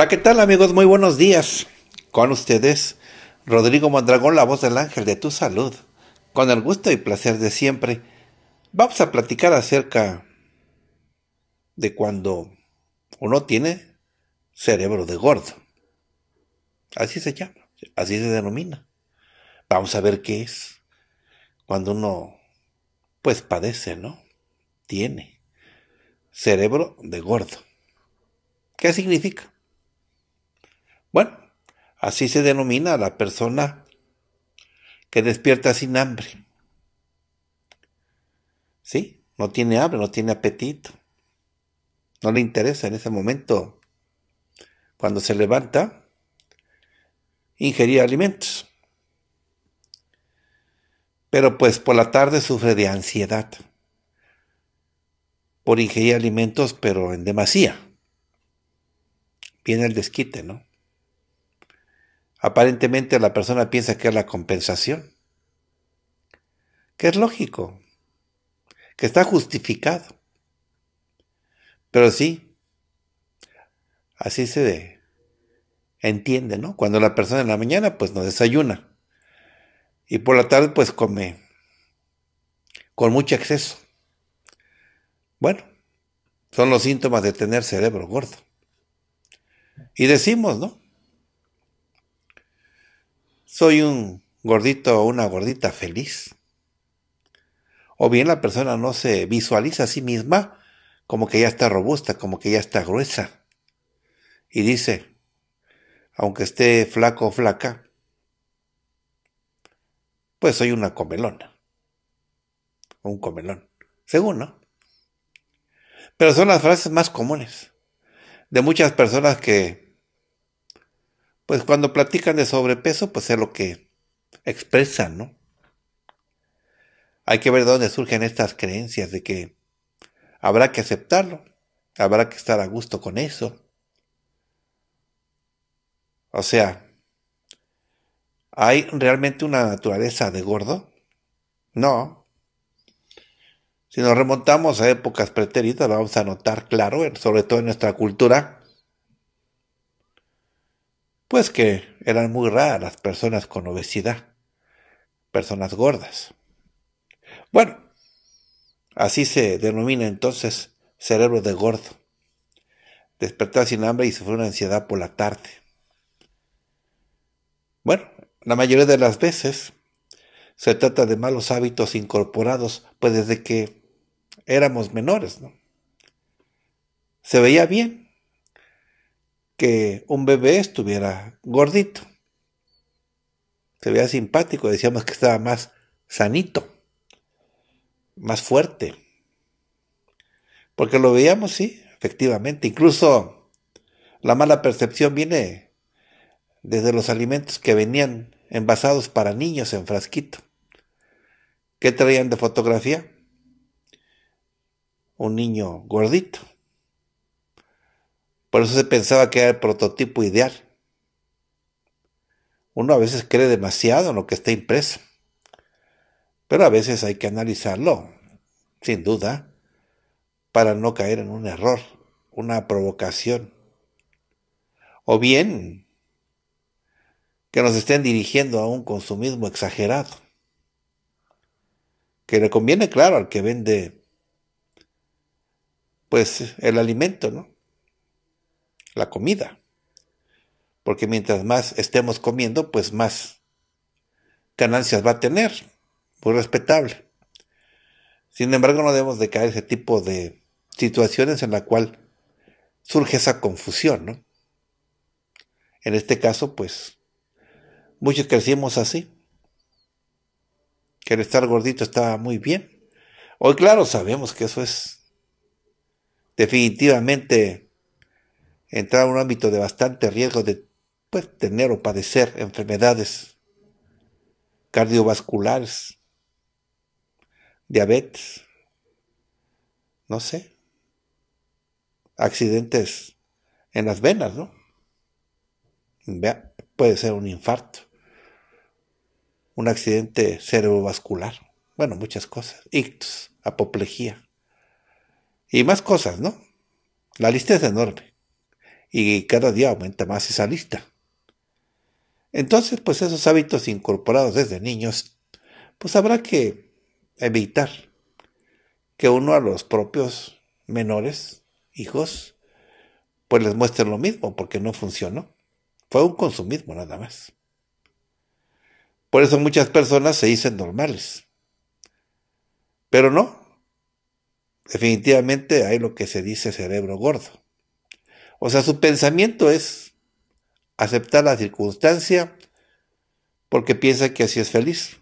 Hola, ¿qué tal amigos? Muy buenos días. Con ustedes, Rodrigo Mondragón, la voz del ángel de tu salud. Con el gusto y placer de siempre, vamos a platicar acerca de cuando uno tiene cerebro de gordo. Así se llama, así se denomina. Vamos a ver qué es. Cuando uno, pues padece, ¿no? Tiene cerebro de gordo. ¿Qué significa? Bueno, así se denomina a la persona que despierta sin hambre. ¿Sí? No tiene hambre, no tiene apetito. No le interesa en ese momento, cuando se levanta, ingerir alimentos. Pero pues por la tarde sufre de ansiedad por ingerir alimentos, pero en demasía. Viene el desquite, ¿no? Aparentemente la persona piensa que es la compensación, que es lógico, que está justificado. Pero sí, así se entiende, ¿no? Cuando la persona en la mañana pues no desayuna y por la tarde pues come con mucho exceso. Bueno, son los síntomas de tener cerebro gordo. Y decimos, ¿no? soy un gordito o una gordita feliz. O bien la persona no se visualiza a sí misma como que ya está robusta, como que ya está gruesa. Y dice, aunque esté flaco o flaca, pues soy una comelona. Un comelón. Según, ¿no? Pero son las frases más comunes de muchas personas que pues cuando platican de sobrepeso, pues es lo que expresan, ¿no? Hay que ver dónde surgen estas creencias de que habrá que aceptarlo, habrá que estar a gusto con eso. O sea, ¿hay realmente una naturaleza de gordo? No. Si nos remontamos a épocas pretéritas, vamos a notar claro, sobre todo en nuestra cultura, pues que eran muy raras las personas con obesidad, personas gordas. Bueno, así se denomina entonces cerebro de gordo. Despertar sin hambre y sufrir una ansiedad por la tarde. Bueno, la mayoría de las veces se trata de malos hábitos incorporados, pues desde que éramos menores, ¿no? Se veía bien, que un bebé estuviera gordito. Se veía simpático, decíamos que estaba más sanito, más fuerte. Porque lo veíamos, sí, efectivamente. Incluso la mala percepción viene desde los alimentos que venían envasados para niños en frasquito. ¿Qué traían de fotografía? Un niño gordito. Por eso se pensaba que era el prototipo ideal. Uno a veces cree demasiado en lo que está impreso, pero a veces hay que analizarlo, sin duda, para no caer en un error, una provocación. O bien que nos estén dirigiendo a un consumismo exagerado, que le conviene, claro, al que vende pues el alimento, ¿no? la comida. Porque mientras más estemos comiendo, pues más ganancias va a tener. Muy respetable. Sin embargo, no debemos de caer ese tipo de situaciones en la cual surge esa confusión, ¿no? En este caso, pues, muchos crecimos así. Que el estar gordito estaba muy bien. Hoy, claro, sabemos que eso es definitivamente entrar a un ámbito de bastante riesgo de pues, tener o padecer enfermedades cardiovasculares, diabetes, no sé, accidentes en las venas, ¿no? puede ser un infarto, un accidente cerebrovascular, bueno, muchas cosas, ictus, apoplejía y más cosas, ¿no? La lista es enorme y cada día aumenta más esa lista. Entonces, pues esos hábitos incorporados desde niños, pues habrá que evitar que uno a los propios menores, hijos, pues les muestre lo mismo, porque no funcionó. Fue un consumismo nada más. Por eso muchas personas se dicen normales. Pero no. Definitivamente hay lo que se dice cerebro gordo. O sea, su pensamiento es aceptar la circunstancia porque piensa que así es feliz.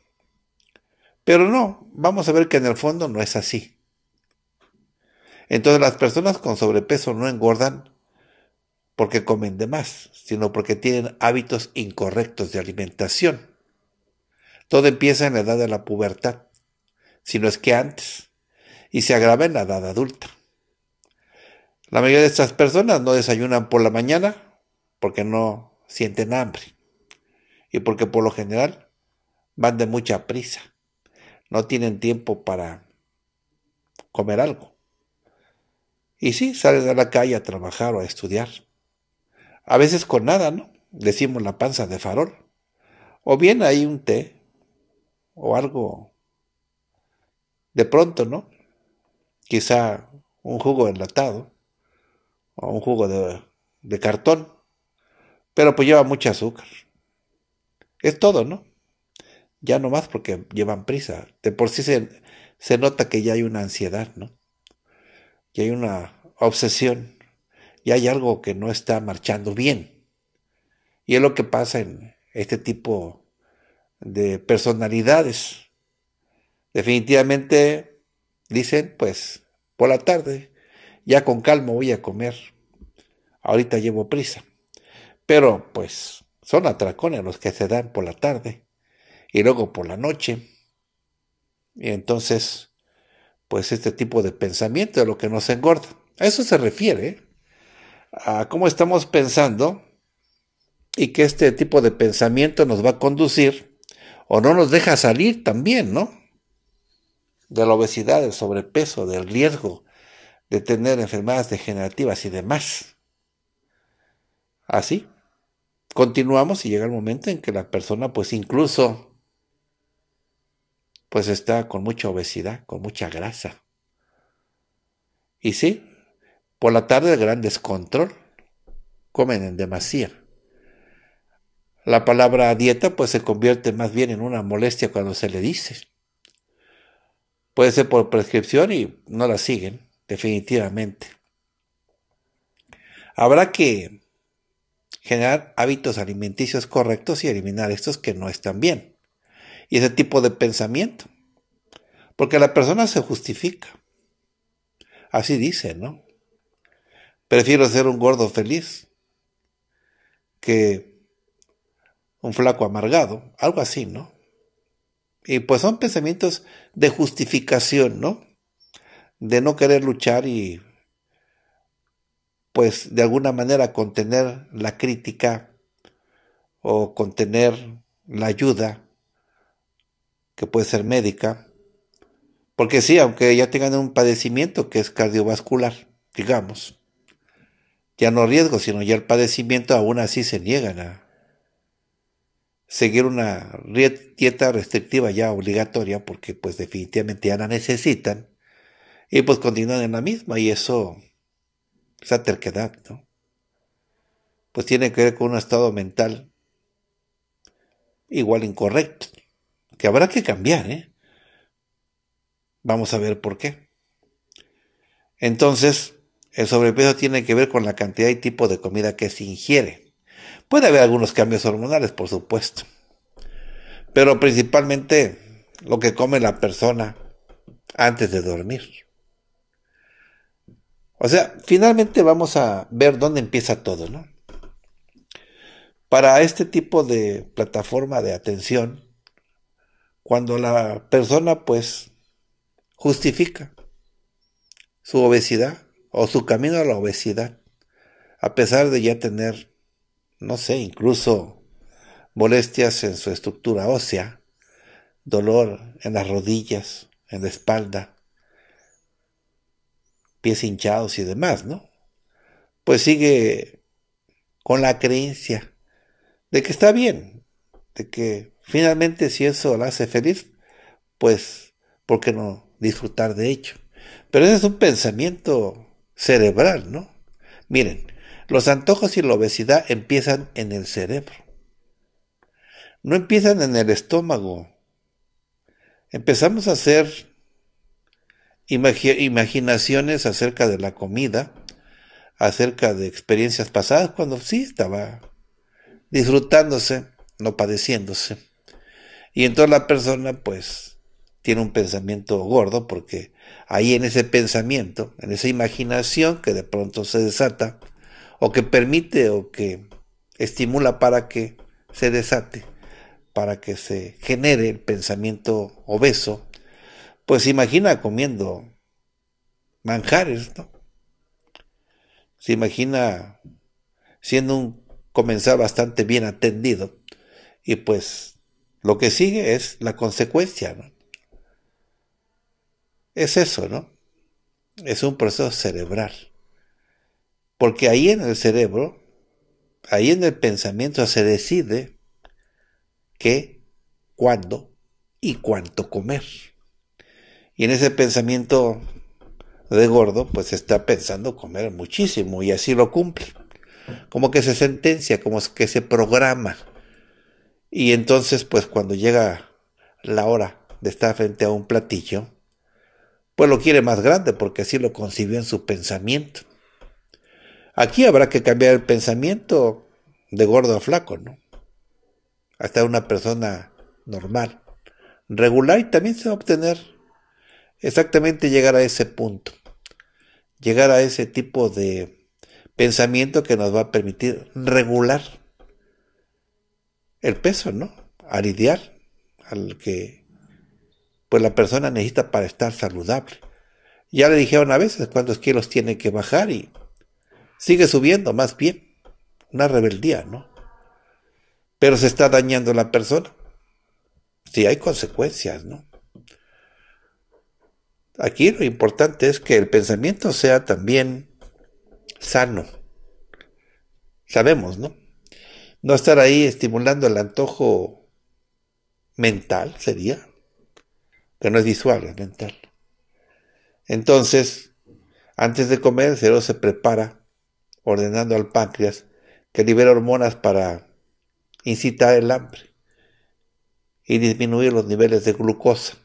Pero no, vamos a ver que en el fondo no es así. Entonces las personas con sobrepeso no engordan porque comen de más, sino porque tienen hábitos incorrectos de alimentación. Todo empieza en la edad de la pubertad, si no es que antes, y se agrava en la edad adulta. La mayoría de estas personas no desayunan por la mañana porque no sienten hambre y porque por lo general van de mucha prisa. No tienen tiempo para comer algo. Y sí, salen a la calle a trabajar o a estudiar. A veces con nada, ¿no? Decimos la panza de farol. O bien hay un té o algo. De pronto, ¿no? Quizá un jugo enlatado o un jugo de, cartón. Pero pues lleva mucho azúcar. Es todo, ¿no? Ya no más porque llevan prisa. De por sí se, se nota que ya hay una ansiedad, ¿no? Ya hay una obsesión. y hay algo que no está marchando bien. Y es lo que pasa en este tipo de personalidades. Definitivamente dicen, pues, por la tarde, ya con calma voy a comer. Ahorita llevo prisa. Pero pues son atracones los que se dan por la tarde y luego por la noche. Y entonces, pues este tipo de pensamiento es lo que nos engorda. A eso se refiere, ¿eh? a cómo estamos pensando y que este tipo de pensamiento nos va a conducir o no nos deja salir también, ¿no? De la obesidad, del sobrepeso, del riesgo de tener enfermedades degenerativas y demás. Así, continuamos y llega el momento en que la persona pues incluso pues está con mucha obesidad, con mucha grasa. Y sí, por la tarde el gran descontrol, comen en demasía. La palabra dieta pues se convierte más bien en una molestia cuando se le dice. Puede ser por prescripción y no la siguen definitivamente. Habrá que generar hábitos alimenticios correctos y eliminar estos que no están bien. Y ese tipo de pensamiento. Porque la persona se justifica. Así dice, ¿no? Prefiero ser un gordo feliz que un flaco amargado, algo así, ¿no? Y pues son pensamientos de justificación, ¿no? de no querer luchar y pues de alguna manera contener la crítica o contener la ayuda que puede ser médica. Porque sí, aunque ya tengan un padecimiento que es cardiovascular, digamos, ya no riesgo, sino ya el padecimiento, aún así se niegan a seguir una dieta restrictiva ya obligatoria porque pues definitivamente ya la necesitan. Y pues continúan en la misma y eso, esa terquedad, ¿no? Pues tiene que ver con un estado mental igual incorrecto, que habrá que cambiar, ¿eh? Vamos a ver por qué. Entonces, el sobrepeso tiene que ver con la cantidad y tipo de comida que se ingiere. Puede haber algunos cambios hormonales, por supuesto, pero principalmente lo que come la persona antes de dormir. O sea, finalmente vamos a ver dónde empieza todo, ¿no? Para este tipo de plataforma de atención, cuando la persona pues justifica su obesidad o su camino a la obesidad, a pesar de ya tener, no sé, incluso molestias en su estructura ósea, dolor en las rodillas, en la espalda, pies hinchados y demás, ¿no? Pues sigue con la creencia de que está bien, de que finalmente si eso la hace feliz, pues, ¿por qué no disfrutar de ello? Pero ese es un pensamiento cerebral, ¿no? Miren, los antojos y la obesidad empiezan en el cerebro. No empiezan en el estómago. Empezamos a ser imaginaciones acerca de la comida, acerca de experiencias pasadas, cuando sí estaba disfrutándose, no padeciéndose. Y entonces la persona pues tiene un pensamiento gordo porque ahí en ese pensamiento, en esa imaginación que de pronto se desata o que permite o que estimula para que se desate, para que se genere el pensamiento obeso pues se imagina comiendo manjares, ¿no? Se imagina siendo un comensal bastante bien atendido y pues lo que sigue es la consecuencia, ¿no? Es eso, ¿no? Es un proceso cerebral. Porque ahí en el cerebro, ahí en el pensamiento se decide qué, cuándo y cuánto comer. Y en ese pensamiento de gordo, pues está pensando comer muchísimo y así lo cumple. Como que se sentencia, como que se programa. Y entonces, pues cuando llega la hora de estar frente a un platillo, pues lo quiere más grande porque así lo concibió en su pensamiento. Aquí habrá que cambiar el pensamiento de gordo a flaco, ¿no? Hasta una persona normal, regular y también se va a obtener exactamente llegar a ese punto, llegar a ese tipo de pensamiento que nos va a permitir regular el peso, ¿no? Al al que pues la persona necesita para estar saludable. Ya le dijeron a veces cuántos kilos tiene que bajar y sigue subiendo más bien. Una rebeldía, ¿no? Pero se está dañando la persona. Sí, hay consecuencias, ¿no? Aquí lo importante es que el pensamiento sea también sano. Sabemos, ¿no? No estar ahí estimulando el antojo mental sería, que no es visual, es mental. Entonces, antes de comer, el cerebro se prepara ordenando al páncreas que libera hormonas para incitar el hambre y disminuir los niveles de glucosa.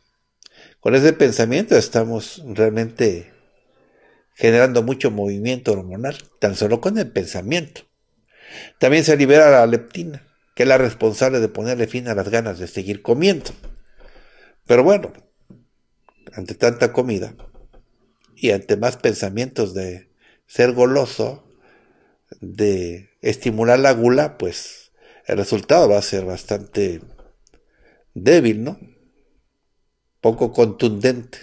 Con ese pensamiento estamos realmente generando mucho movimiento hormonal, tan solo con el pensamiento. También se libera la leptina, que es la responsable de ponerle fin a las ganas de seguir comiendo. Pero bueno, ante tanta comida y ante más pensamientos de ser goloso, de estimular la gula, pues el resultado va a ser bastante débil, ¿no? poco contundente.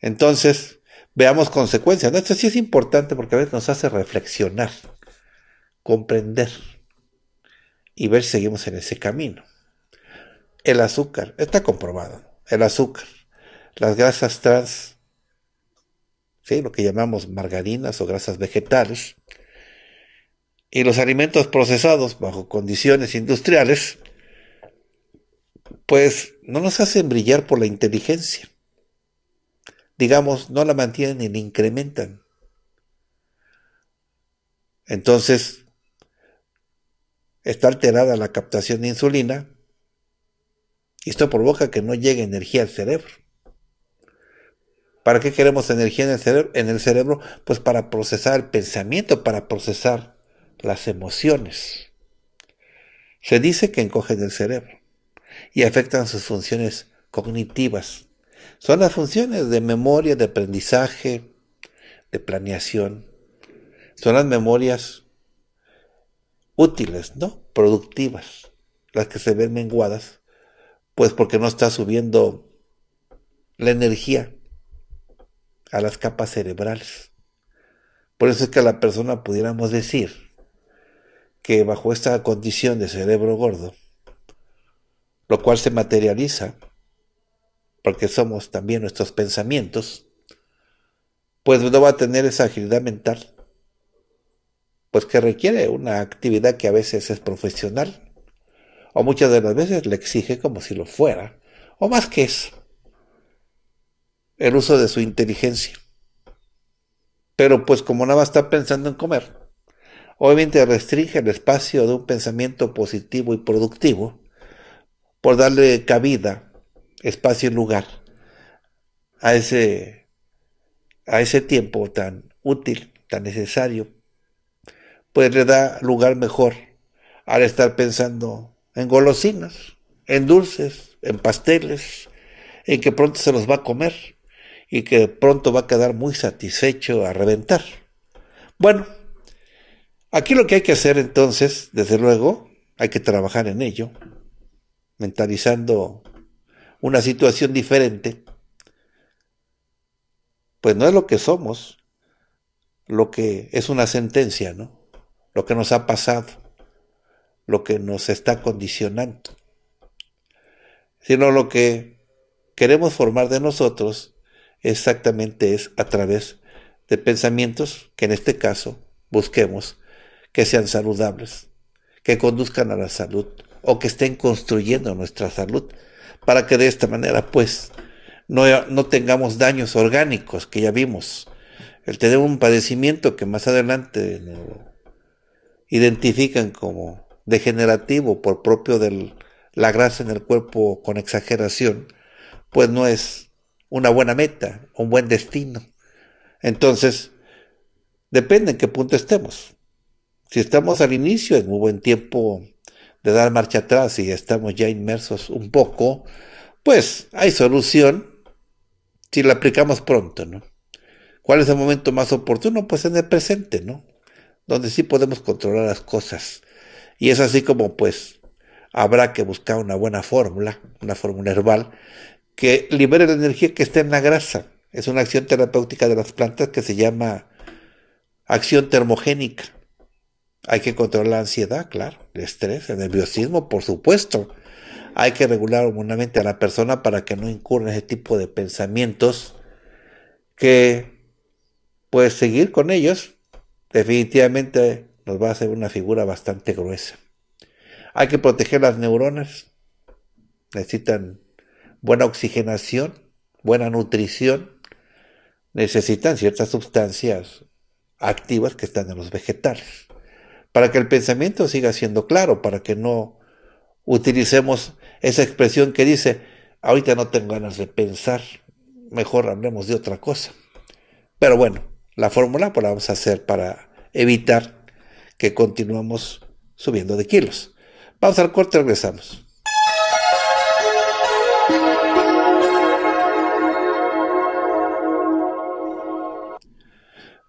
Entonces, veamos consecuencias. Esto sí es importante porque a veces nos hace reflexionar, comprender y ver si seguimos en ese camino. El azúcar, está comprobado, el azúcar, las grasas trans, ¿sí? lo que llamamos margarinas o grasas vegetales, y los alimentos procesados bajo condiciones industriales pues no nos hacen brillar por la inteligencia. Digamos, no la mantienen ni incrementan. Entonces, está alterada la captación de insulina y esto provoca que no llegue energía al cerebro. ¿Para qué queremos energía en el, cerebro? en el cerebro? Pues para procesar el pensamiento, para procesar las emociones. Se dice que encogen el cerebro y afectan sus funciones cognitivas. Son las funciones de memoria, de aprendizaje, de planeación. Son las memorias útiles, ¿no? Productivas, las que se ven menguadas, pues porque no está subiendo la energía a las capas cerebrales. Por eso es que a la persona pudiéramos decir que bajo esta condición de cerebro gordo, lo cual se materializa porque somos también nuestros pensamientos, pues no va a tener esa agilidad mental, pues que requiere una actividad que a veces es profesional, o muchas de las veces le exige como si lo fuera, o más que eso, el uso de su inteligencia. Pero pues como nada más está pensando en comer, obviamente restringe el espacio de un pensamiento positivo y productivo, por darle cabida, espacio y lugar a ese, a ese tiempo tan útil, tan necesario, pues le da lugar mejor al estar pensando en golosinas, en dulces, en pasteles, en que pronto se los va a comer y que pronto va a quedar muy satisfecho a reventar. Bueno, aquí lo que hay que hacer entonces, desde luego, hay que trabajar en ello, mentalizando una situación diferente, pues no es lo que somos, lo que es una sentencia, ¿no? Lo que nos ha pasado, lo que nos está condicionando, sino lo que queremos formar de nosotros exactamente es a través de pensamientos que en este caso busquemos que sean saludables, que conduzcan a la salud, o que estén construyendo nuestra salud, para que de esta manera pues no, tengamos daños orgánicos que ya vimos. El tener un padecimiento que más adelante identifican como degenerativo por propio de la grasa en el cuerpo con exageración, pues no es una buena meta, un buen destino. Entonces, depende en qué punto estemos. Si estamos al inicio, en muy buen tiempo de dar marcha atrás y estamos ya inmersos un poco, pues hay solución si la aplicamos pronto, ¿no? ¿Cuál es el momento más oportuno? Pues en el presente, ¿no? Donde sí podemos controlar las cosas. Y es así como pues habrá que buscar una buena fórmula, una fórmula herbal, que libere la energía que está en la grasa. Es una acción terapéutica de las plantas que se llama acción termogénica. Hay que controlar la ansiedad, claro, el estrés, el nerviosismo, por supuesto. Hay que regular humanamente a la persona para que no incurra en ese tipo de pensamientos que, pues, seguir con ellos definitivamente nos va a hacer una figura bastante gruesa. Hay que proteger las neuronas. Necesitan buena oxigenación, buena nutrición. Necesitan ciertas sustancias activas que están en los vegetales para que el pensamiento siga siendo claro, para que no utilicemos esa expresión que dice, ahorita no tengo ganas de pensar, mejor hablemos de otra cosa. Pero bueno, la fórmula pues, la vamos a hacer para evitar que continuamos subiendo de kilos. Vamos al corte, regresamos.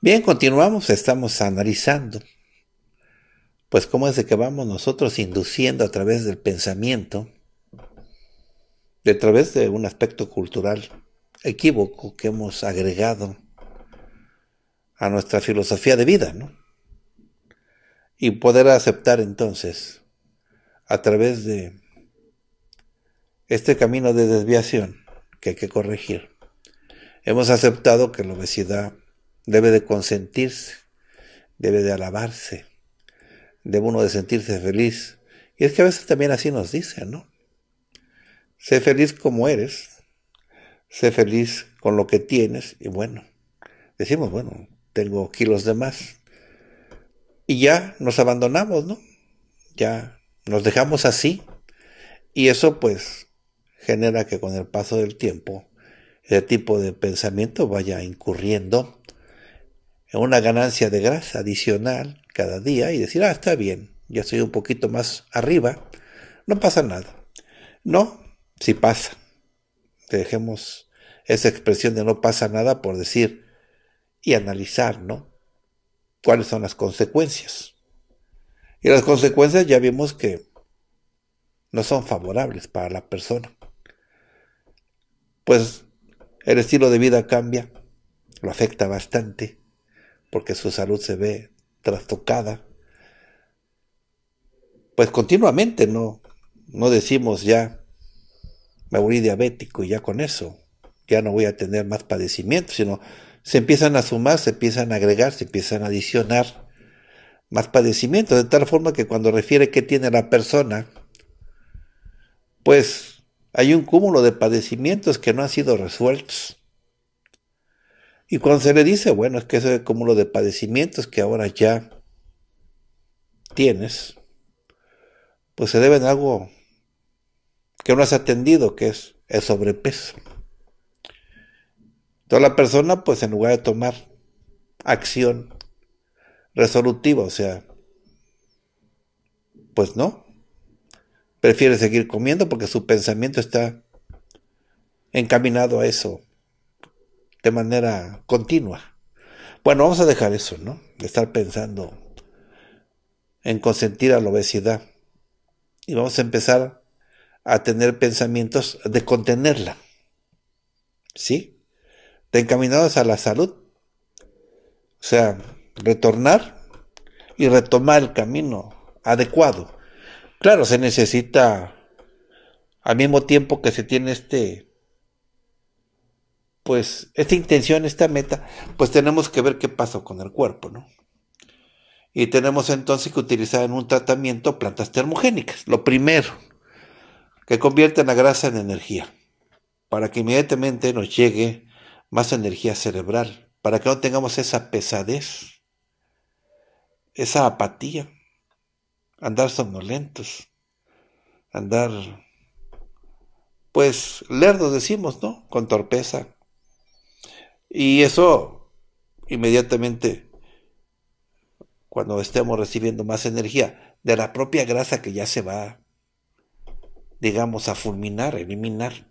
Bien, continuamos, estamos analizando pues cómo es de que vamos nosotros induciendo a través del pensamiento, de través de un aspecto cultural equívoco que hemos agregado a nuestra filosofía de vida, ¿no? Y poder aceptar entonces, a través de este camino de desviación que hay que corregir, hemos aceptado que la obesidad debe de consentirse, debe de alabarse, de uno de sentirse feliz. Y es que a veces también así nos dicen, ¿no? Sé feliz como eres, sé feliz con lo que tienes y bueno, decimos, bueno, tengo kilos de más. Y ya nos abandonamos, ¿no? Ya nos dejamos así. Y eso pues genera que con el paso del tiempo ese tipo de pensamiento vaya incurriendo una ganancia de grasa adicional cada día y decir, ah, está bien, ya estoy un poquito más arriba, no pasa nada. No, si sí pasa. Dejemos esa expresión de no pasa nada por decir y analizar, ¿no? ¿Cuáles son las consecuencias? Y las consecuencias ya vimos que no son favorables para la persona. Pues el estilo de vida cambia, lo afecta bastante porque su salud se ve trastocada, pues continuamente no, no decimos ya me morí diabético y ya con eso, ya no voy a tener más padecimientos, sino se empiezan a sumar, se empiezan a agregar, se empiezan a adicionar más padecimientos, de tal forma que cuando refiere qué tiene la persona, pues hay un cúmulo de padecimientos que no han sido resueltos. Y cuando se le dice, bueno, es que ese cúmulo de padecimientos que ahora ya tienes, pues se deben a algo que no has atendido, que es el sobrepeso. Entonces la persona, pues en lugar de tomar acción resolutiva, o sea, pues no, prefiere seguir comiendo porque su pensamiento está encaminado a eso, de manera continua. Bueno, vamos a dejar eso, ¿no? De estar pensando en consentir a la obesidad. Y vamos a empezar a tener pensamientos de contenerla. ¿Sí? De encaminados a la salud. O sea, retornar y retomar el camino adecuado. Claro, se necesita, al mismo tiempo que se tiene este pues, esta intención, esta meta, pues tenemos que ver qué pasa con el cuerpo, ¿no? Y tenemos entonces que utilizar en un tratamiento plantas termogénicas, lo primero, que convierten la grasa en energía, para que inmediatamente nos llegue más energía cerebral, para que no tengamos esa pesadez, esa apatía, andar somnolentos, andar, pues, lerdos decimos, ¿no? Con torpeza, y eso inmediatamente, cuando estemos recibiendo más energía de la propia grasa que ya se va, digamos, a fulminar, eliminar,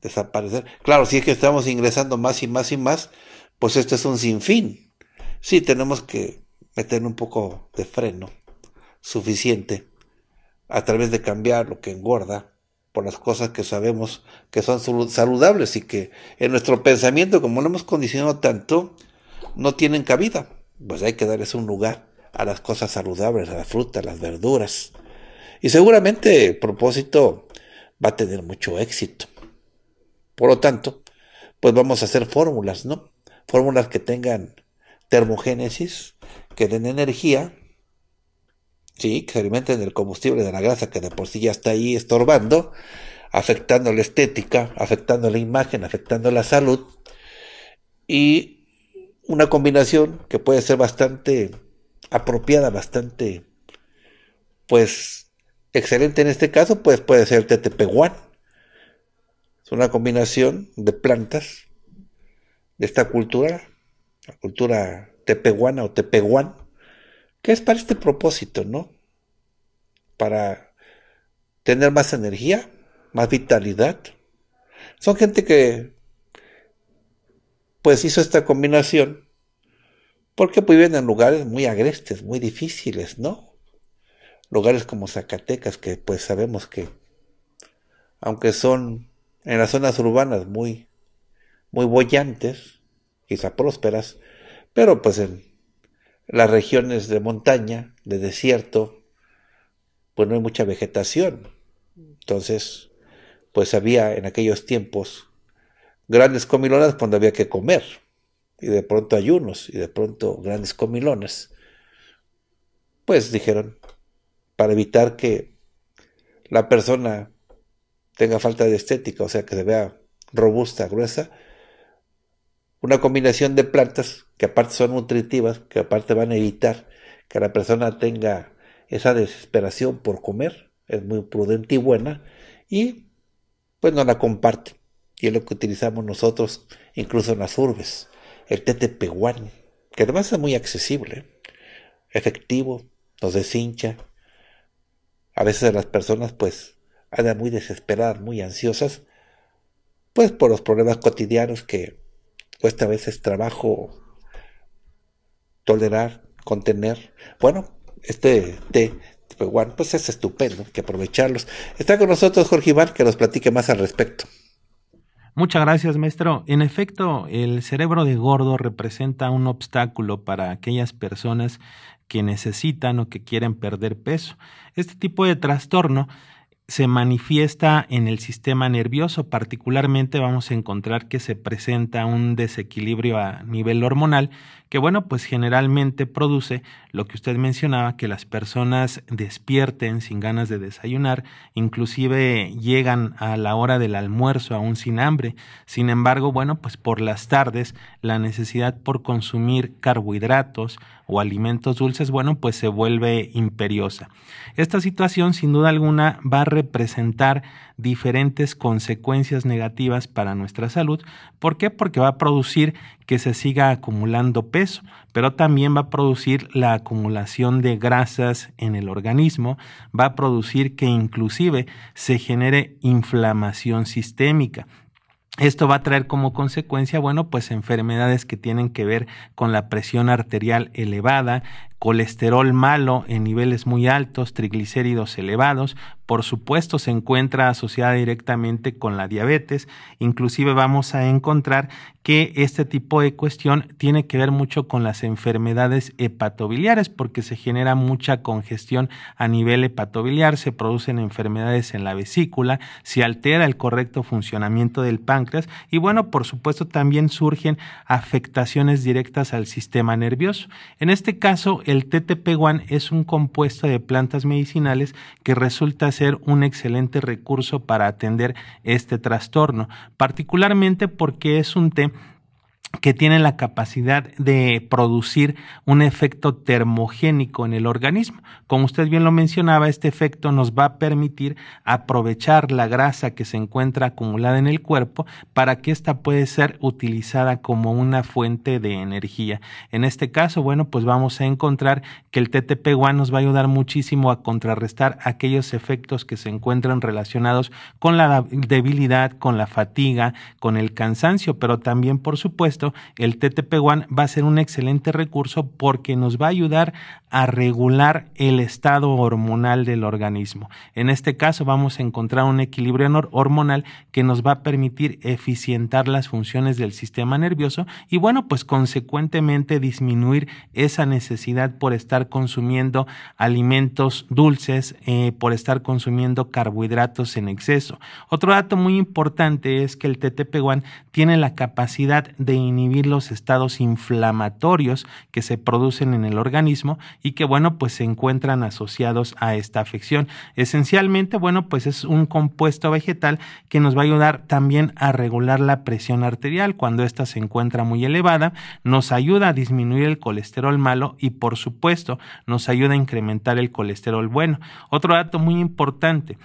desaparecer. Claro, si es que estamos ingresando más y más y más, pues esto es un sinfín. Sí, tenemos que meter un poco de freno suficiente a través de cambiar lo que engorda, por las cosas que sabemos que son saludables y que en nuestro pensamiento, como lo hemos condicionado tanto, no tienen cabida. Pues hay que darles un lugar a las cosas saludables, a las frutas, a las verduras. Y seguramente el propósito va a tener mucho éxito. Por lo tanto, pues vamos a hacer fórmulas, ¿no? Fórmulas que tengan termogénesis, que den energía, ¿sí? que se alimenten del combustible de la grasa que de por sí ya está ahí estorbando, afectando la estética, afectando la imagen, afectando la salud. Y una combinación que puede ser bastante apropiada, bastante, pues, excelente en este caso, pues puede ser el Es una combinación de plantas de esta cultura, la cultura tepehuana o tepehuán, que es para este propósito, ¿no? Para tener más energía, más vitalidad. Son gente que pues hizo esta combinación porque pues, viven en lugares muy agrestes, muy difíciles, ¿no? Lugares como Zacatecas que pues sabemos que aunque son en las zonas urbanas muy muy bollantes, quizá prósperas, pero pues en las regiones de montaña, de desierto, pues no hay mucha vegetación. Entonces, pues había en aquellos tiempos grandes comilonas cuando había que comer, y de pronto ayunos, y de pronto grandes comilones. Pues dijeron, para evitar que la persona tenga falta de estética, o sea, que se vea robusta, gruesa, una combinación de plantas que aparte son nutritivas, que aparte van a evitar que la persona tenga esa desesperación por comer, es muy prudente y buena, y pues nos la comparte. Y es lo que utilizamos nosotros, incluso en las urbes, el té de que además es muy accesible, efectivo, nos deshincha. A veces las personas pues andan muy desesperadas, muy ansiosas, pues por los problemas cotidianos que Cuesta a veces trabajo tolerar, contener. Bueno, este té pues es estupendo, hay que aprovecharlos. Está con nosotros Jorge Iván, que nos platique más al respecto. Muchas gracias, maestro. En efecto, el cerebro de gordo representa un obstáculo para aquellas personas que necesitan o que quieren perder peso. Este tipo de trastorno se manifiesta en el sistema nervioso. Particularmente vamos a encontrar que se presenta un desequilibrio a nivel hormonal que, bueno, pues generalmente produce lo que usted mencionaba, que las personas despierten sin ganas de desayunar, inclusive llegan a la hora del almuerzo aún sin hambre. Sin embargo, bueno, pues por las tardes la necesidad por consumir carbohidratos o alimentos dulces, bueno, pues se vuelve imperiosa. Esta situación sin duda alguna va a representar diferentes consecuencias negativas para nuestra salud. ¿Por qué? Porque va a producir que se siga acumulando peso, pero también va a producir la acumulación de grasas en el organismo, va a producir que inclusive se genere inflamación sistémica. Esto va a traer como consecuencia, bueno, pues enfermedades que tienen que ver con la presión arterial elevada, colesterol malo en niveles muy altos, triglicéridos elevados, por supuesto se encuentra asociada directamente con la diabetes, inclusive vamos a encontrar que este tipo de cuestión tiene que ver mucho con las enfermedades hepatobiliares porque se genera mucha congestión a nivel hepatobiliar, se producen enfermedades en la vesícula, se altera el correcto funcionamiento del páncreas y bueno, por supuesto también surgen afectaciones directas al sistema nervioso. En este caso, el TTP-1 es un compuesto de plantas medicinales que resulta ser un excelente recurso para atender este trastorno, particularmente porque es un té que tiene la capacidad de producir un efecto termogénico en el organismo. Como usted bien lo mencionaba, este efecto nos va a permitir aprovechar la grasa que se encuentra acumulada en el cuerpo para que ésta puede ser utilizada como una fuente de energía. En este caso, bueno, pues vamos a encontrar que el TTP-1 nos va a ayudar muchísimo a contrarrestar aquellos efectos que se encuentran relacionados con la debilidad, con la fatiga, con el cansancio, pero también, por supuesto, el TTP One va a ser un excelente recurso porque nos va a ayudar a regular el estado hormonal del organismo. En este caso vamos a encontrar un equilibrio hormonal que nos va a permitir eficientar las funciones del sistema nervioso y bueno, pues consecuentemente disminuir esa necesidad por estar consumiendo alimentos dulces, eh, por estar consumiendo carbohidratos en exceso. Otro dato muy importante es que el TTP1 tiene la capacidad de inhibir los estados inflamatorios que se producen en el organismo y que bueno pues se encuentran asociados a esta afección. Esencialmente bueno pues es un compuesto vegetal que nos va a ayudar también a regular la presión arterial cuando ésta se encuentra muy elevada, nos ayuda a disminuir el colesterol malo y por supuesto nos ayuda a incrementar el colesterol bueno. Otro dato muy importante,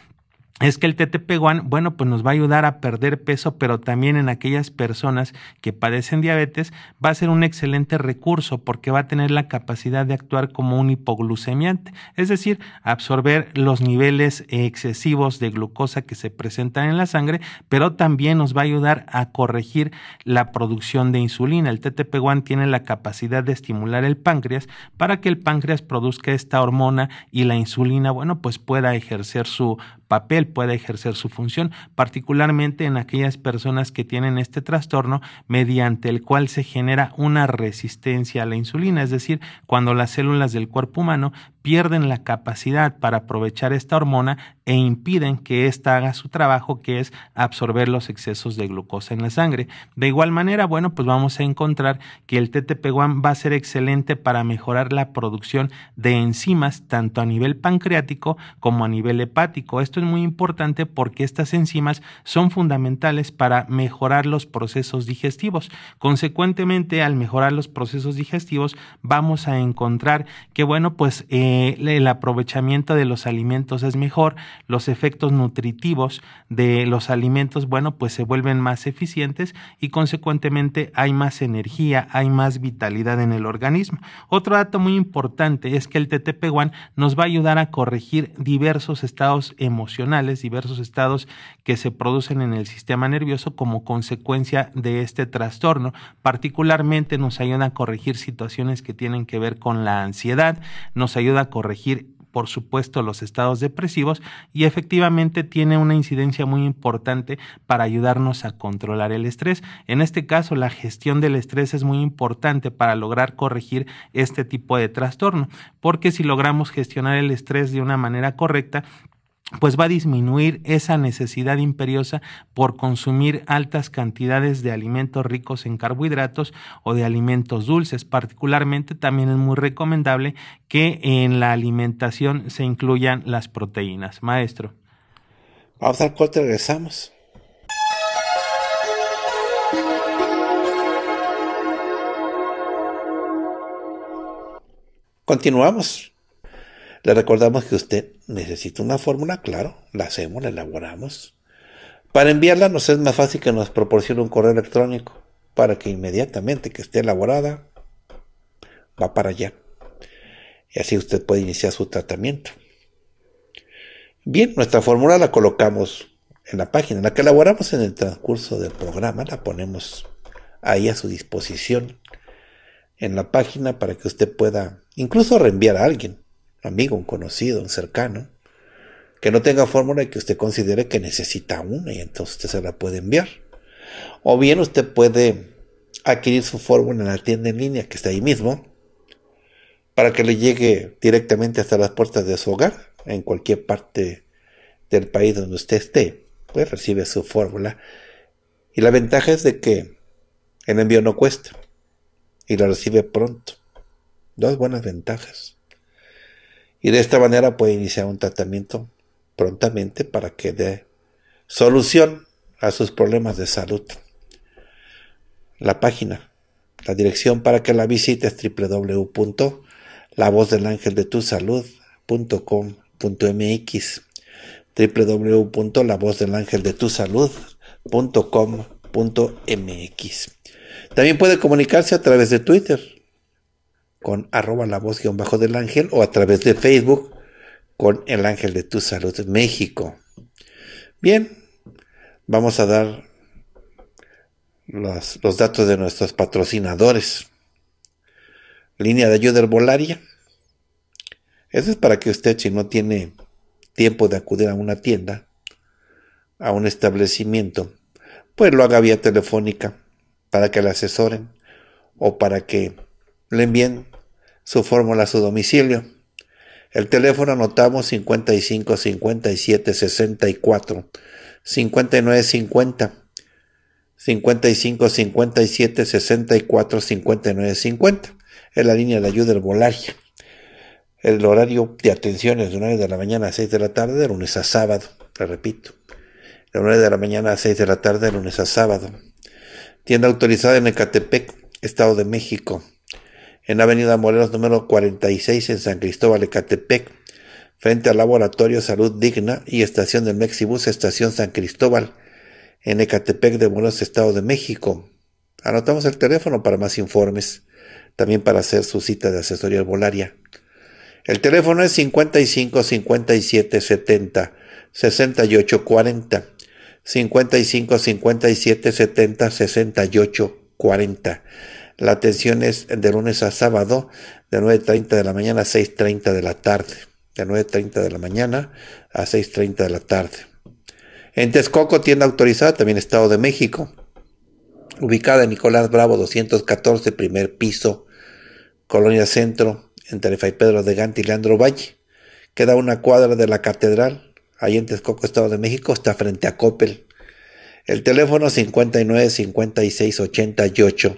es que el TTP-1, bueno, pues nos va a ayudar a perder peso, pero también en aquellas personas que padecen diabetes va a ser un excelente recurso porque va a tener la capacidad de actuar como un hipoglucemiante, es decir, absorber los niveles excesivos de glucosa que se presentan en la sangre, pero también nos va a ayudar a corregir la producción de insulina. El TTP-1 tiene la capacidad de estimular el páncreas para que el páncreas produzca esta hormona y la insulina, bueno, pues pueda ejercer su papel puede ejercer su función, particularmente en aquellas personas que tienen este trastorno mediante el cual se genera una resistencia a la insulina, es decir, cuando las células del cuerpo humano pierden la capacidad para aprovechar esta hormona e impiden que ésta haga su trabajo, que es absorber los excesos de glucosa en la sangre. De igual manera, bueno, pues vamos a encontrar que el TTP1 va a ser excelente para mejorar la producción de enzimas tanto a nivel pancreático como a nivel hepático. Esto es muy importante porque estas enzimas son fundamentales para mejorar los procesos digestivos. Consecuentemente, al mejorar los procesos digestivos, vamos a encontrar que, bueno, pues eh, eh, el aprovechamiento de los alimentos es mejor, los efectos nutritivos de los alimentos, bueno, pues se vuelven más eficientes y consecuentemente hay más energía, hay más vitalidad en el organismo. Otro dato muy importante es que el TTP1 nos va a ayudar a corregir diversos estados emocionales, diversos estados que se producen en el sistema nervioso como consecuencia de este trastorno. Particularmente nos ayuda a corregir situaciones que tienen que ver con la ansiedad, nos ayuda corregir por supuesto, los estados depresivos y efectivamente tiene una incidencia muy importante para ayudarnos a controlar el estrés. En este caso, la gestión del estrés es muy importante para lograr corregir este tipo de trastorno, porque si logramos gestionar el estrés de una manera correcta, pues va a disminuir esa necesidad imperiosa por consumir altas cantidades de alimentos ricos en carbohidratos o de alimentos dulces. Particularmente también es muy recomendable que en la alimentación se incluyan las proteínas. Maestro. Vamos al corte, regresamos. Continuamos le recordamos que usted necesita una fórmula, claro, la hacemos, la elaboramos. Para enviarla nos es más fácil que nos proporcione un correo electrónico para que inmediatamente que esté elaborada va para allá. Y así usted puede iniciar su tratamiento. Bien, nuestra fórmula la colocamos en la página, la que elaboramos en el transcurso del programa, la ponemos ahí a su disposición en la página para que usted pueda incluso reenviar a alguien amigo, un conocido, un cercano, que no tenga fórmula y que usted considere que necesita una y entonces usted se la puede enviar. O bien usted puede adquirir su fórmula en la tienda en línea que está ahí mismo para que le llegue directamente hasta las puertas de su hogar en cualquier parte del país donde usted esté. Pues recibe su fórmula y la ventaja es de que el envío no cuesta y la recibe pronto. Dos buenas ventajas y de esta manera puede iniciar un tratamiento prontamente para que dé solución a sus problemas de salud. La página, la dirección para que la visite es www.lavozdelangeldetusalud.com.mx www.lavozdelangeldetusalud.com.mx También puede comunicarse a través de Twitter con arroba la voz guión bajo del ángel o a través de Facebook con el ángel de tu salud México. Bien, vamos a dar los, datos de nuestros patrocinadores. Línea de ayuda herbolaria. Eso es para que usted, si no tiene tiempo de acudir a una tienda, a un establecimiento, pues lo haga vía telefónica para que le asesoren o para que le envíen su fórmula, su domicilio. El teléfono anotamos 55 57 64 59 50 55 57 64 59 50. Es la línea de ayuda del volar. El horario de atención es de 9 de la mañana a 6 de la tarde, de lunes a sábado. Le repito, de 9 de la mañana a 6 de la tarde, de lunes a sábado. Tienda autorizada en Ecatepec, Estado de México en Avenida Morelos número 46 en San Cristóbal Ecatepec, frente al Laboratorio Salud Digna y estación del Mexibus, estación San Cristóbal, en Ecatepec de Morelos, Estado de México. Anotamos el teléfono para más informes, también para hacer su cita de asesoría volaria. El teléfono es 55 57 70 68 40. 55 57 70 68 40. La atención es de lunes a sábado, de 9.30 de la mañana a 6.30 de la tarde. De 9.30 de la mañana a 6.30 de la tarde. En Texcoco, tienda autorizada, también Estado de México. Ubicada en Nicolás Bravo 214, primer piso, Colonia Centro, entre y Pedro de Gante y Leandro Valle. Queda una cuadra de la Catedral, ahí en Texcoco, Estado de México, está frente a Coppel. El teléfono 59 56 88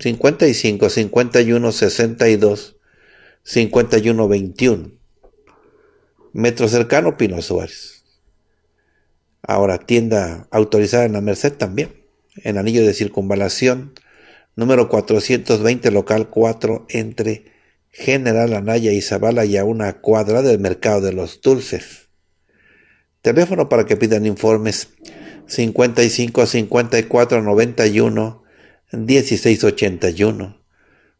55, 51, 62, 51, 21. Metro cercano, Pino Suárez. Ahora, tienda autorizada en la Merced también. En anillo de circunvalación, número 420, local 4, entre General Anaya y Zavala y a una cuadra del mercado de los dulces. Teléfono para que pidan informes 55 54 91 1681,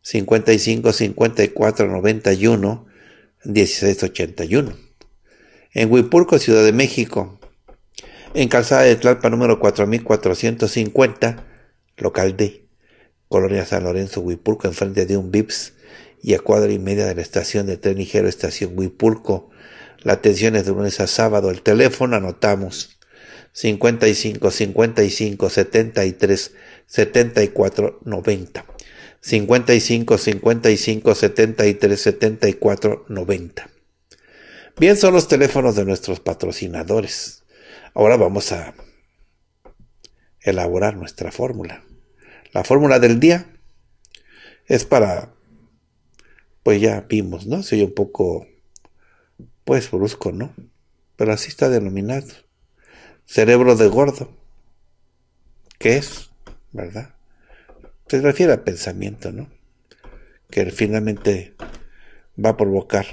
55 54 91, 1681. En Huipurco, Ciudad de México, en Calzada de Tlalpa número 4450, local de Colonia San Lorenzo, Huipurco, enfrente de un BIPs y a cuadra y media de la estación de tren ligero, estación Huipulco, La atención es de lunes a sábado. El teléfono anotamos 55 55 73 74 90. 55 55 73 74 90. Bien, son los teléfonos de nuestros patrocinadores. Ahora vamos a elaborar nuestra fórmula. La fórmula del día es para, pues ya vimos, ¿no? Soy un poco, pues brusco, ¿no? Pero así está denominado cerebro de gordo. ¿Qué es? ¿Verdad? Se refiere al pensamiento, ¿no? Que finalmente va a provocar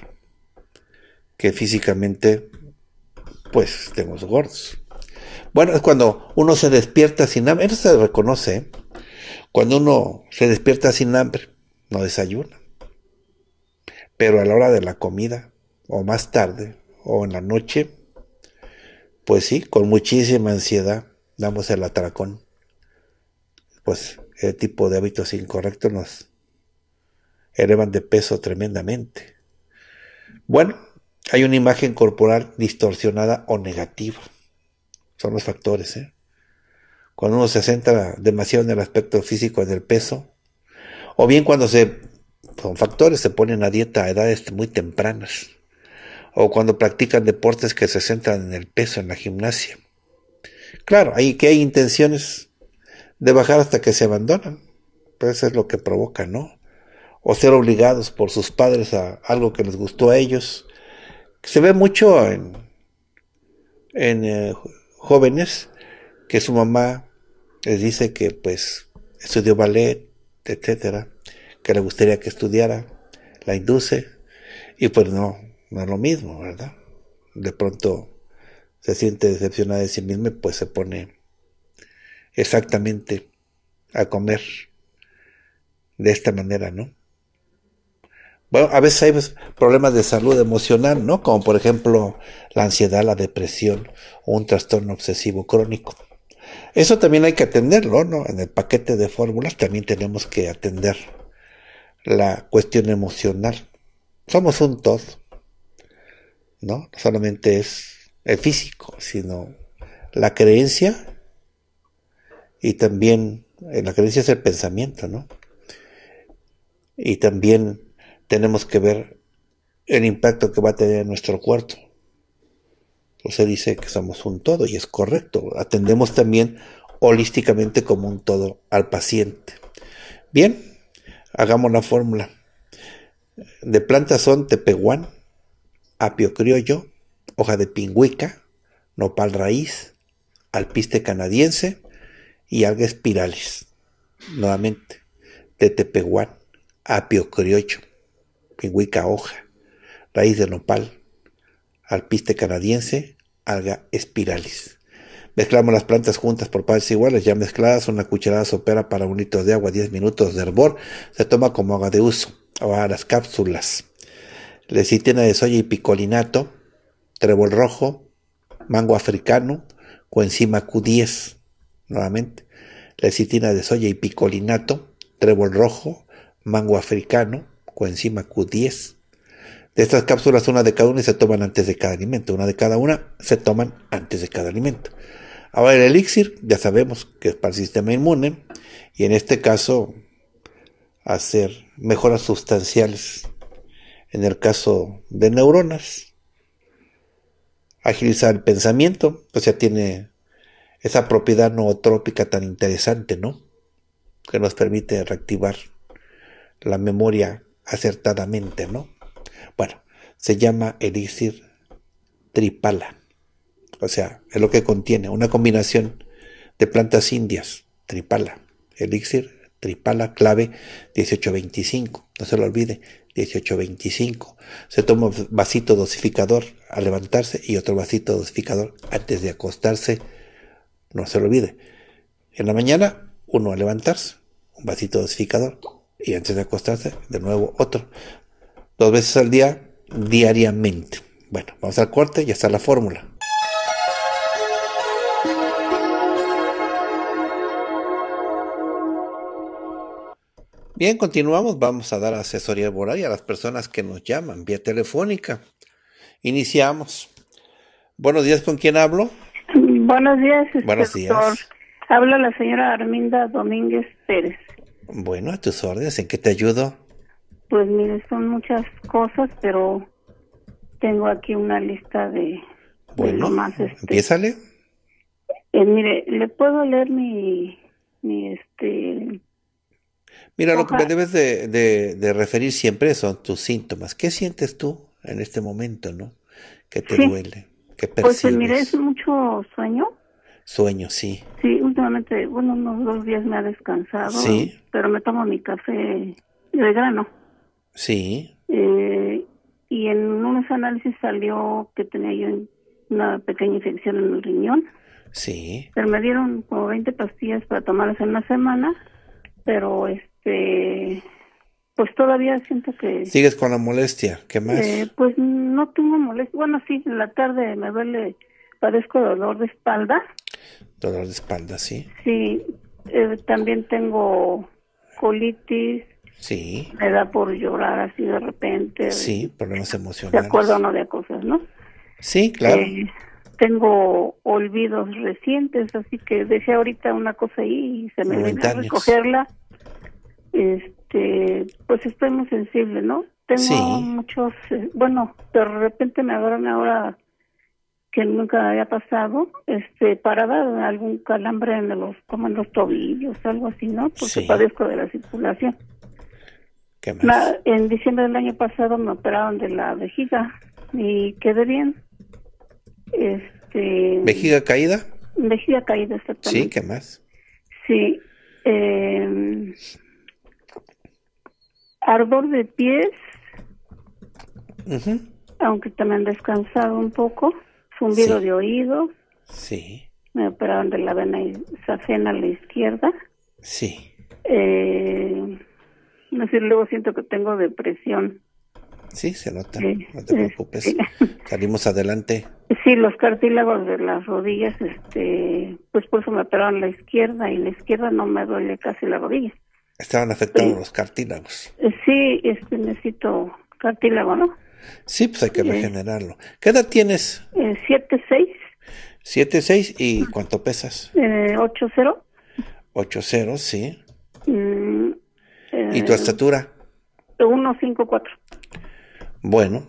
que físicamente, pues, estemos gordos. Bueno, es cuando uno se despierta sin hambre. Eso se reconoce. ¿eh? Cuando uno se despierta sin hambre, no desayuna. Pero a la hora de la comida, o más tarde, o en la noche, pues sí, con muchísima ansiedad damos el atracón. Pues el tipo de hábitos incorrectos nos elevan de peso tremendamente. Bueno, hay una imagen corporal distorsionada o negativa. Son los factores. ¿eh? Cuando uno se centra demasiado en el aspecto físico, en el peso, o bien cuando se, son factores, se ponen a dieta a edades muy tempranas o cuando practican deportes que se centran en el peso en la gimnasia. Claro, hay que hay intenciones de bajar hasta que se abandonan. Pues eso es lo que provoca, ¿no? O ser obligados por sus padres a algo que les gustó a ellos. Se ve mucho en, eh, jóvenes que su mamá les dice que pues estudió ballet, etcétera, que le gustaría que estudiara, la induce, y pues no, no es lo mismo, ¿verdad? De pronto se siente decepcionada de sí misma y pues se pone exactamente a comer de esta manera, ¿no? Bueno, a veces hay pues, problemas de salud emocional, ¿no? Como por ejemplo la ansiedad, la depresión o un trastorno obsesivo crónico. Eso también hay que atenderlo, ¿no? En el paquete de fórmulas también tenemos que atender la cuestión emocional. Somos un todo. ¿no? solamente es el físico, sino la creencia y también eh, la creencia es el pensamiento, ¿no? Y también tenemos que ver el impacto que va a tener en nuestro cuerpo. se dice que somos un todo y es correcto. Atendemos también holísticamente como un todo al paciente. Bien, hagamos la fórmula. De plantas son tepehuán, apio criollo, hoja de pingüica, nopal raíz, alpiste canadiense y alga espirales. Nuevamente, tetepehuán, apio criollo, pingüica hoja, raíz de nopal, alpiste canadiense, alga espirales. Mezclamos las plantas juntas por partes iguales, ya mezcladas, una cucharada sopera para un litro de agua, 10 minutos de hervor, se toma como agua de uso. Ahora las cápsulas Lecitina de soya y picolinato, trébol rojo, mango africano, coenzima Q10, nuevamente. Lecitina de soya y picolinato, trébol rojo, mango africano, coenzima Q10. De estas cápsulas, una de cada una se toman antes de cada alimento. Una de cada una se toman antes de cada alimento. Ahora el elixir, ya sabemos que es para el sistema inmune y en este caso hacer mejoras sustanciales en el caso de neuronas. Agiliza el pensamiento, o sea, tiene esa propiedad nootrópica tan interesante, ¿no? Que nos permite reactivar la memoria acertadamente, ¿no? Bueno, se llama elixir tripala. O sea, es lo que contiene, una combinación de plantas indias, tripala, elixir, tripala, clave 1825, no se lo olvide, 18.25. Se toma un vasito dosificador al levantarse y otro vasito dosificador antes de acostarse. No se lo olvide. En la mañana, uno al levantarse, un vasito dosificador. Y antes de acostarse, de nuevo otro. Dos veces al día, diariamente. Bueno, vamos al corte, ya está la fórmula. Bien, continuamos. Vamos a dar asesoría y a las personas que nos llaman vía telefónica. Iniciamos. Buenos días, ¿con quién hablo? Buenos días, este Buenos días. Habla la señora Arminda Domínguez Pérez. Bueno, a tus órdenes, ¿en qué te ayudo? Pues mire, son muchas cosas, pero tengo aquí una lista de... Bueno, este, eh, mire, ¿le puedo leer mi, mi, este, Mira, lo que me debes de, referir siempre son tus síntomas. ¿Qué sientes tú en este momento, no? ¿Qué te duele? ¿Qué pues, eh, percibes? Pues mira, es mucho sueño. Sueño, sí. Sí, últimamente, bueno, unos dos días me ha descansado. Sí. Pero me tomo mi café de grano. Sí. Eh, y en unos análisis salió que tenía yo una pequeña infección en el riñón. Sí. Pero me dieron como 20 pastillas para tomarlas en una semana, pero este este, pues todavía siento que sigues con la molestia qué más eh, pues no tengo molestia bueno sí en la tarde me duele padezco dolor de espalda dolor de espalda sí sí eh, también tengo colitis sí me da por llorar así de repente sí problemas emocionales de acuerdo no de cosas no sí claro eh, tengo olvidos recientes así que dejé ahorita una cosa ahí y se me vino a recogerla este, pues estoy muy sensible, ¿no? Tengo muchos, eh, bueno, de repente me agarran ahora que nunca había pasado, este, parada algún calambre en los, como en los tobillos, algo así, ¿no? Porque padezco de la circulación. ¿Qué más? en diciembre del año pasado me operaron de la vejiga y quedé bien. Este. ¿Vejiga caída? Vejiga caída, exactamente. Sí, ¿qué más? Sí. Eh, ardor de pies, aunque también descansado un poco, zumbido de oído. Me operaron de la vena safena a la izquierda. Sí. Eh, luego siento que tengo depresión. Sí, se nota. no te preocupes. Salimos adelante. Sí, los cartílagos de las rodillas, este, pues por eso me operaron la izquierda y la izquierda no me duele casi la rodilla. Estaban afectados los cartílagos. Sí, este, necesito cartílago, ¿no? Sí, pues hay que regenerarlo. ¿Qué edad tienes? Eh, siete, seis. Siete, seis, ¿y cuánto pesas? Eh, ocho, cero. Ocho, sí. Mm, ¿Y tu eh, estatura? Uno, cinco, cuatro. Bueno,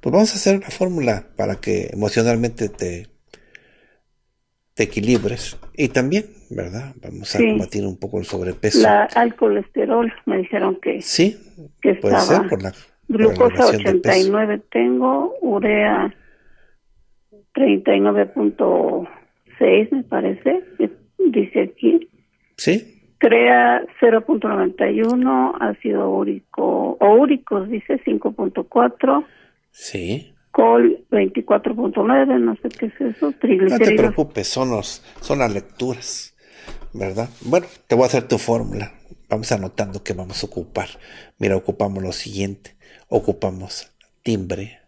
pues vamos a hacer una fórmula para que emocionalmente te, te equilibres y también ¿verdad? Vamos a combatir un poco el sobrepeso. al colesterol, me dijeron que. Sí, que puede estaba. ser Glucosa 89 tengo, urea 39.6, me parece, dice aquí. Sí. Crea 0.91, ácido úrico, o úricos, dice 5.4. Sí. Col 24.9, no sé qué es eso, No te preocupes, son, son las lecturas. ¿verdad? Bueno, te voy a hacer tu fórmula. Vamos anotando que vamos a ocupar. Mira, ocupamos lo siguiente. Ocupamos timbre,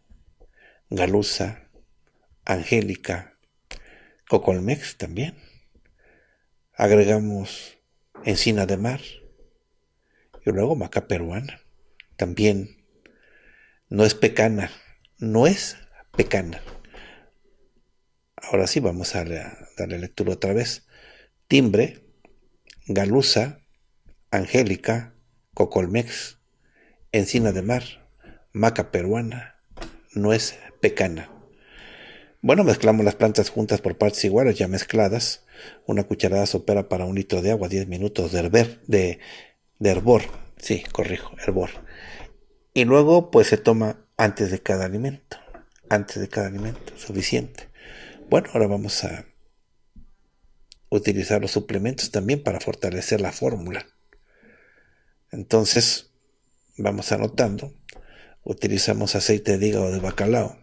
galusa, angélica, cocolmex también. Agregamos encina de mar y luego maca peruana. También no es pecana, no es pecana. Ahora sí vamos a darle lectura otra vez. Timbre, galusa, Angélica, Cocolmex, Encina de Mar, Maca Peruana, Nuez Pecana. Bueno, mezclamos las plantas juntas por partes iguales, ya mezcladas. Una cucharada sopera para un litro de agua, 10 minutos de, herber, de, de hervor. Sí, corrijo, hervor. Y luego, pues se toma antes de cada alimento. Antes de cada alimento, suficiente. Bueno, ahora vamos a utilizar los suplementos también para fortalecer la fórmula. Entonces, vamos anotando, utilizamos aceite de hígado de bacalao,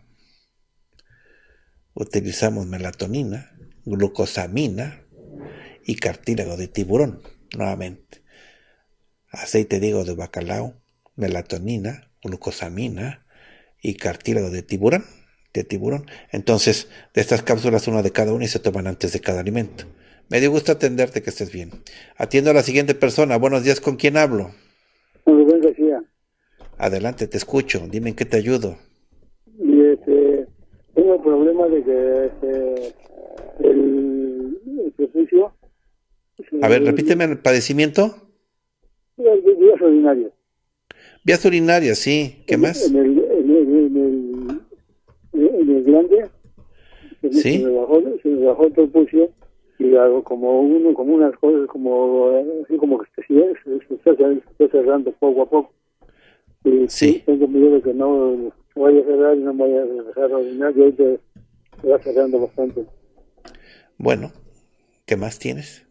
utilizamos melatonina, glucosamina y cartílago de tiburón, nuevamente. Aceite de hígado de bacalao, melatonina, glucosamina y cartílago de tiburón, de tiburón. Entonces, de estas cápsulas, una de cada una y se toman antes de cada alimento. Me dio gusto atenderte, que estés bien. Atiendo a la siguiente persona. Buenos días, ¿con quién hablo? Con Rubén García. Adelante, te escucho. Dime en qué te ayudo. Y este, tengo problemas problema de que este, el, el este, A ver, repíteme el padecimiento. Vías urinarias. Vías urinarias, sí. ¿Qué más? En el, en el, en el, en el ¿Sí? se, me bajó, se me bajó el pulso y algo como uno, como unas cosas, como eh, así como que se, es se está cerrando poco a poco. Y sí. tengo miedo de que no vaya a cerrar y no vaya a dejar orinar, y ahí te, va cerrando bastante. Bueno, ¿qué más tienes?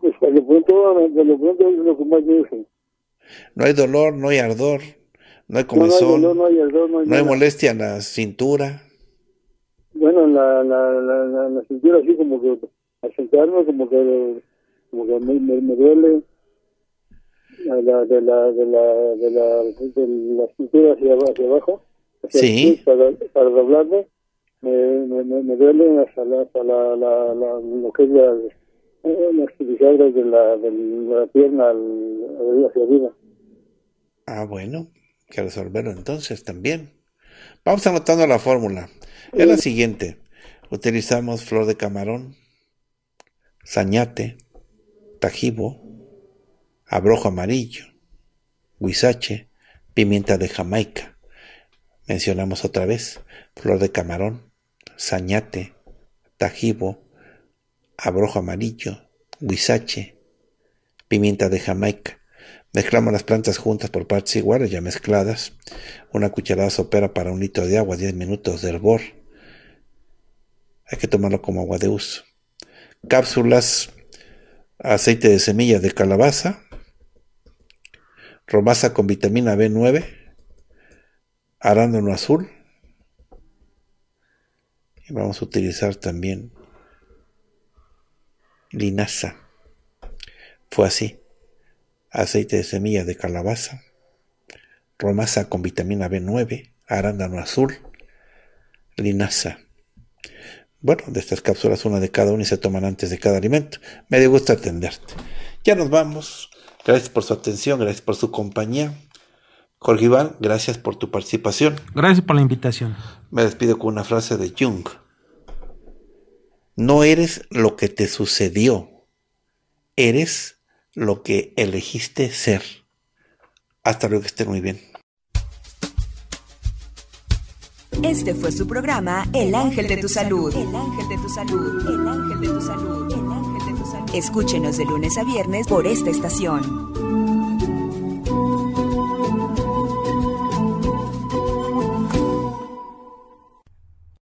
Pues de lo pronto, de lo pronto es lo que más me No hay dolor, no hay ardor, no hay comezón, no hay molestia en la cintura bueno, la, la, la, la, cintura así como que al sentarme como que, como que me, duele de la, de la, de la, de la, cintura hacia, abajo, sí. para, doblarme, me, me, me, duele hasta, la, hasta la, lo que es la, de la, de la pierna hacia arriba. Ah, bueno, que resolverlo entonces también. Vamos anotando la fórmula. Es la mm. siguiente. Utilizamos flor de camarón, sañate, tajibo, abrojo amarillo, guisache, pimienta de Jamaica. Mencionamos otra vez flor de camarón, sañate, tajibo, abrojo amarillo, guisache, pimienta de Jamaica. Mezclamos las plantas juntas por partes iguales, ya mezcladas. Una cucharada sopera para un litro de agua, 10 minutos de hervor. Hay que tomarlo como agua de uso. Cápsulas, aceite de semilla de calabaza, romasa con vitamina B9, arándano azul. Y vamos a utilizar también linaza. Fue así aceite de semilla de calabaza, romasa con vitamina B9, arándano azul, linaza. Bueno, de estas cápsulas, una de cada una y se toman antes de cada alimento. Me gusta atenderte. Ya nos vamos. Gracias por su atención, gracias por su compañía. Jorge Iván, gracias por tu participación. Gracias por la invitación. Me despido con una frase de Jung. No eres lo que te sucedió, eres lo que elegiste ser. Hasta luego, que estén muy bien. Este fue su programa El Ángel de tu Salud. El Ángel de tu Salud. El de El Ángel de tu Salud. Escúchenos de lunes a viernes por esta estación.